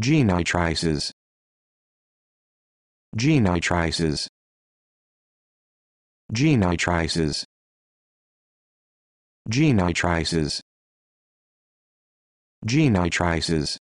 Genitrices Genitrices Genitrices Genitrices Genitrices